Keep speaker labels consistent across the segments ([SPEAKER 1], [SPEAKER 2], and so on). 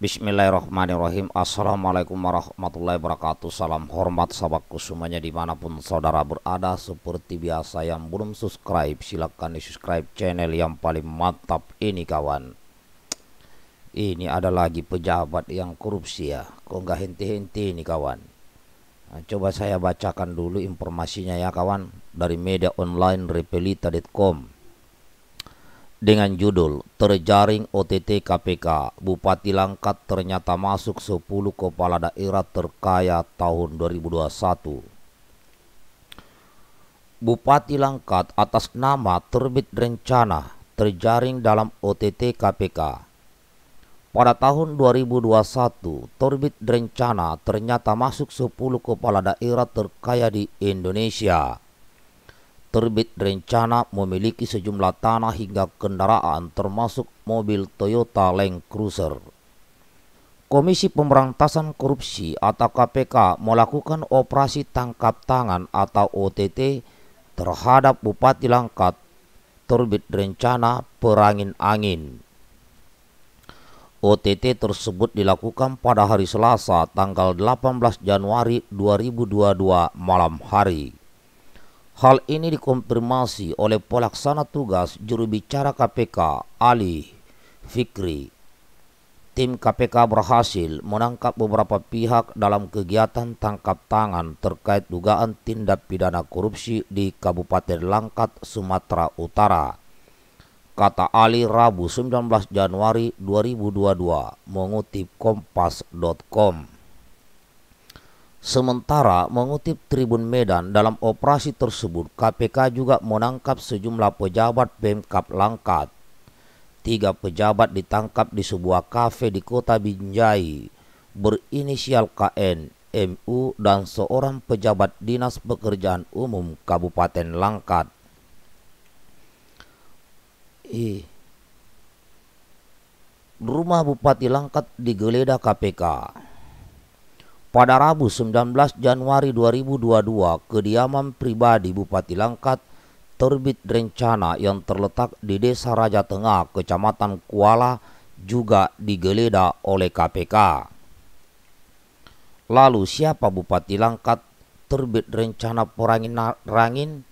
[SPEAKER 1] Bismillahirrahmanirrahim Assalamualaikum warahmatullahi wabarakatuh Salam hormat sahabatku semuanya dimanapun saudara berada Seperti biasa yang belum subscribe silahkan di subscribe channel yang paling mantap ini kawan Ini ada lagi pejabat yang korupsi ya Kok nggak henti-henti ini kawan nah, Coba saya bacakan dulu informasinya ya kawan Dari media online repelita.com dengan judul Terjaring OTT KPK, Bupati Langkat ternyata masuk 10 kepala daerah terkaya tahun 2021. Bupati Langkat atas nama terbit rencana terjaring dalam OTT KPK. Pada tahun 2021, terbit rencana ternyata masuk 10 kepala daerah terkaya di Indonesia terbit rencana memiliki sejumlah tanah hingga kendaraan termasuk mobil Toyota Land Cruiser. Komisi Pemberantasan Korupsi atau KPK melakukan operasi tangkap tangan atau OTT terhadap Bupati Langkat terbit rencana perangin angin. OTT tersebut dilakukan pada hari Selasa tanggal 18 Januari 2022 malam hari. Hal ini dikonfirmasi oleh pelaksana tugas juru bicara KPK Ali Fikri. Tim KPK berhasil menangkap beberapa pihak dalam kegiatan tangkap tangan terkait dugaan tindak pidana korupsi di Kabupaten Langkat, Sumatera Utara. Kata Ali Rabu 19 Januari 2022 mengutip kompas.com. Sementara mengutip Tribun Medan dalam operasi tersebut KPK juga menangkap sejumlah pejabat Pemkap Langkat. Tiga pejabat ditangkap di sebuah kafe di kota Binjai berinisial KN, MU dan seorang pejabat dinas pekerjaan umum Kabupaten Langkat. Rumah Bupati Langkat digeledah KPK. Pada Rabu 19 Januari 2022, kediaman pribadi Bupati Langkat Terbit Rencana yang terletak di Desa Raja Tengah, Kecamatan Kuala juga digeledah oleh KPK. Lalu siapa Bupati Langkat Terbit Rencana Porangin Rangin?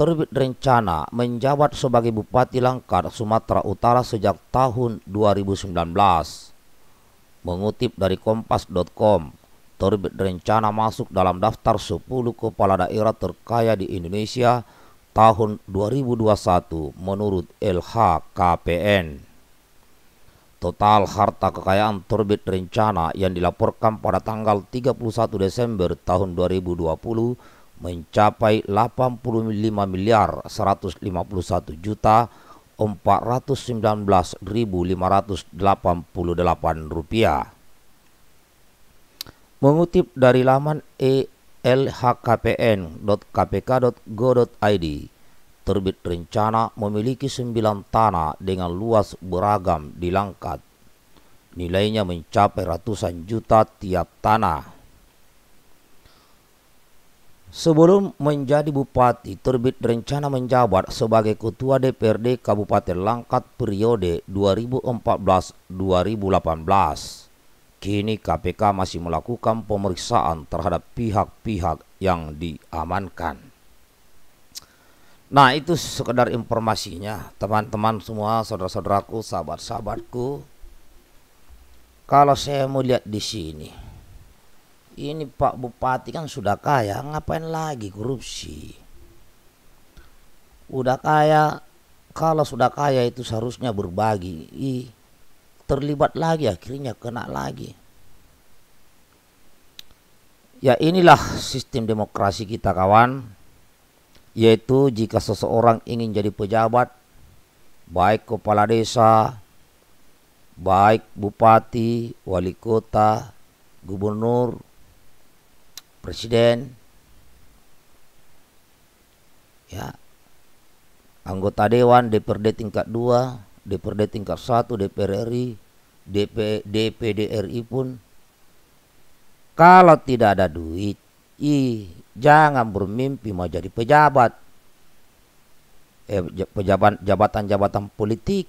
[SPEAKER 1] Terbit Rencana menjabat sebagai Bupati Langkat Sumatera Utara sejak tahun 2019. Mengutip dari kompas.com, Torbit rencana masuk dalam daftar 10 kepala daerah terkaya di Indonesia tahun 2021 menurut LHKPN. Total harta kekayaan Torbit rencana yang dilaporkan pada tanggal 31 Desember tahun 2020 mencapai 85 miliar 151 juta 419.588 rupiah. Mengutip dari laman elhkpn.kpk.go.id, terbit rencana memiliki 9 tanah dengan luas beragam di Langkat. Nilainya mencapai ratusan juta tiap tanah. Sebelum menjadi bupati, terbit rencana menjabat sebagai ketua DPRD Kabupaten Langkat periode 2014-2018. Kini KPK masih melakukan pemeriksaan terhadap pihak-pihak yang diamankan. Nah, itu sekedar informasinya, teman-teman semua, saudara-saudaraku, sahabat-sahabatku. Kalau saya mau lihat di sini, ini Pak Bupati kan sudah kaya, ngapain lagi korupsi? Udah kaya, kalau sudah kaya itu seharusnya berbagi. I, terlibat lagi akhirnya kena lagi. Ya inilah sistem demokrasi kita kawan. Yaitu jika seseorang ingin jadi pejabat, baik kepala desa, baik bupati, wali kota, gubernur, presiden ya anggota dewan DPRD tingkat 2 DPRD tingkat 1 DPR RI DP, DPD RI pun kalau tidak ada duit i jangan bermimpi mau jadi pejabat eh, pejabat jabatan-jabatan politik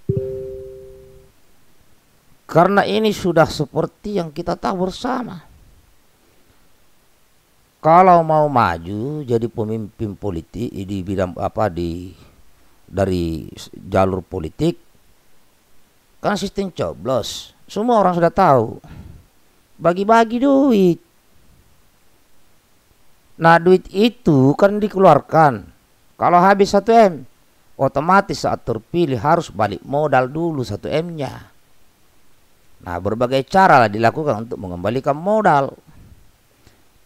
[SPEAKER 1] karena ini sudah seperti yang kita tahu bersama kalau mau maju jadi pemimpin politik di bidang apa di dari jalur politik kan sistem coblos semua orang sudah tahu bagi-bagi duit nah duit itu kan dikeluarkan kalau habis 1 M otomatis saat terpilih harus balik modal dulu 1 M nya nah berbagai cara lah dilakukan untuk mengembalikan modal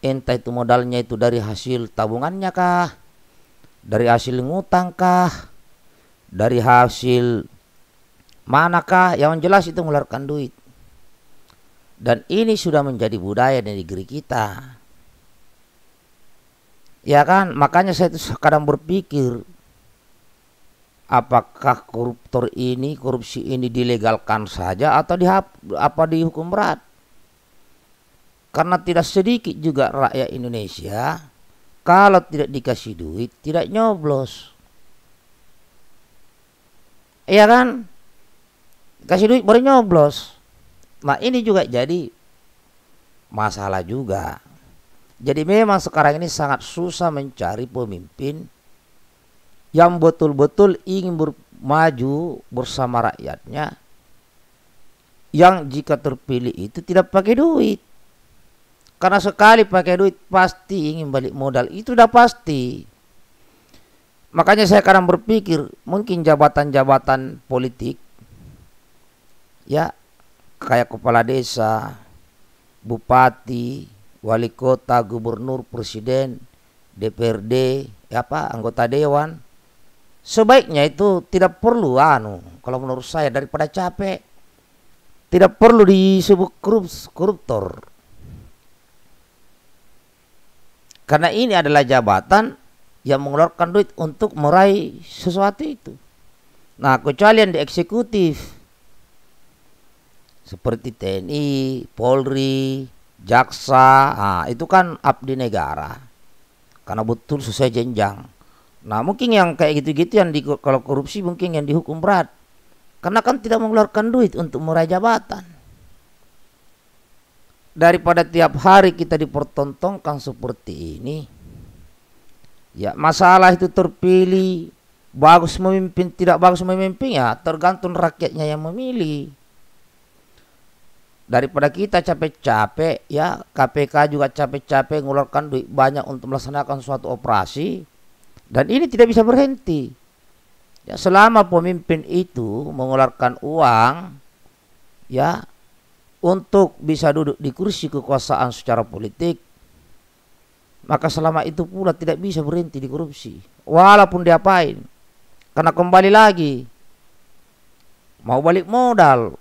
[SPEAKER 1] entah itu modalnya itu dari hasil tabungannya kah dari hasil ngutang kah dari hasil manakah yang jelas itu mengeluarkan duit dan ini sudah menjadi budaya di negeri kita ya kan makanya saya itu kadang berpikir apakah koruptor ini korupsi ini dilegalkan saja atau dihap, apa dihukum berat karena tidak sedikit juga rakyat Indonesia kalau tidak dikasih duit tidak nyoblos. Iya kan? Kasih duit baru nyoblos. Nah ini juga jadi masalah juga. Jadi memang sekarang ini sangat susah mencari pemimpin yang betul-betul ingin ber maju bersama rakyatnya. Yang jika terpilih itu tidak pakai duit. Karena sekali pakai duit pasti ingin balik modal. Itu udah pasti. Makanya saya kadang berpikir mungkin jabatan-jabatan politik ya kayak kepala desa, bupati, wali kota, gubernur, presiden, DPRD, ya apa anggota dewan. Sebaiknya itu tidak perlu anu kalau menurut saya daripada capek. Tidak perlu disebut koruptor. Karena ini adalah jabatan yang mengeluarkan duit untuk meraih sesuatu itu. Nah, kecuali yang di eksekutif seperti TNI, Polri, Jaksa, nah, itu kan abdi negara karena betul sesuai jenjang. Nah, mungkin yang kayak gitu-gitu yang di, kalau korupsi mungkin yang dihukum berat. Karena kan tidak mengeluarkan duit untuk meraih jabatan daripada tiap hari kita dipertontonkan seperti ini. Ya, masalah itu terpilih, bagus memimpin, tidak bagus memimpin ya tergantung rakyatnya yang memilih. Daripada kita capek-capek ya, KPK juga capek-capek mengeluarkan duit banyak untuk melaksanakan suatu operasi dan ini tidak bisa berhenti. Ya, selama pemimpin itu mengeluarkan uang ya untuk bisa duduk di kursi kekuasaan secara politik maka selama itu pula tidak bisa berhenti di korupsi walaupun diapain karena kembali lagi mau balik modal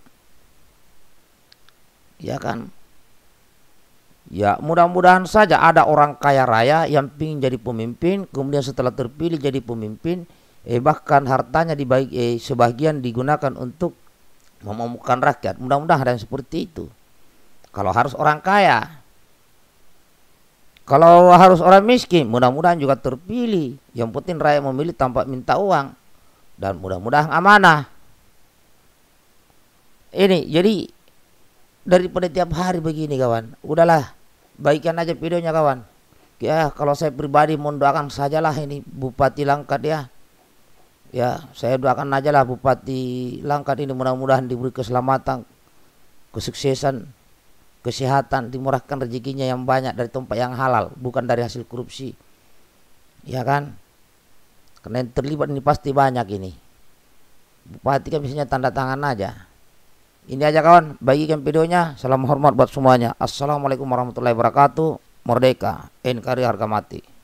[SPEAKER 1] ya kan ya mudah-mudahan saja ada orang kaya raya yang ingin jadi pemimpin kemudian setelah terpilih jadi pemimpin eh bahkan hartanya dibagi eh, sebagian digunakan untuk memamukan rakyat. Mudah-mudahan yang seperti itu. Kalau harus orang kaya, kalau harus orang miskin, mudah-mudahan juga terpilih. Yang penting rakyat memilih tanpa minta uang dan mudah-mudahan amanah. Ini jadi daripada tiap hari begini kawan. Udahlah, baikkan aja videonya kawan. Ya, kalau saya pribadi mendoakan sajalah ini Bupati Langkat ya ya saya doakan aja lah Bupati Langkat ini mudah-mudahan diberi keselamatan kesuksesan kesehatan dimurahkan rezekinya yang banyak dari tempat yang halal bukan dari hasil korupsi ya kan karena yang terlibat ini pasti banyak ini Bupati kan biasanya tanda tangan aja ini aja kawan bagikan videonya salam hormat buat semuanya Assalamualaikum warahmatullahi wabarakatuh Merdeka NKRI harga mati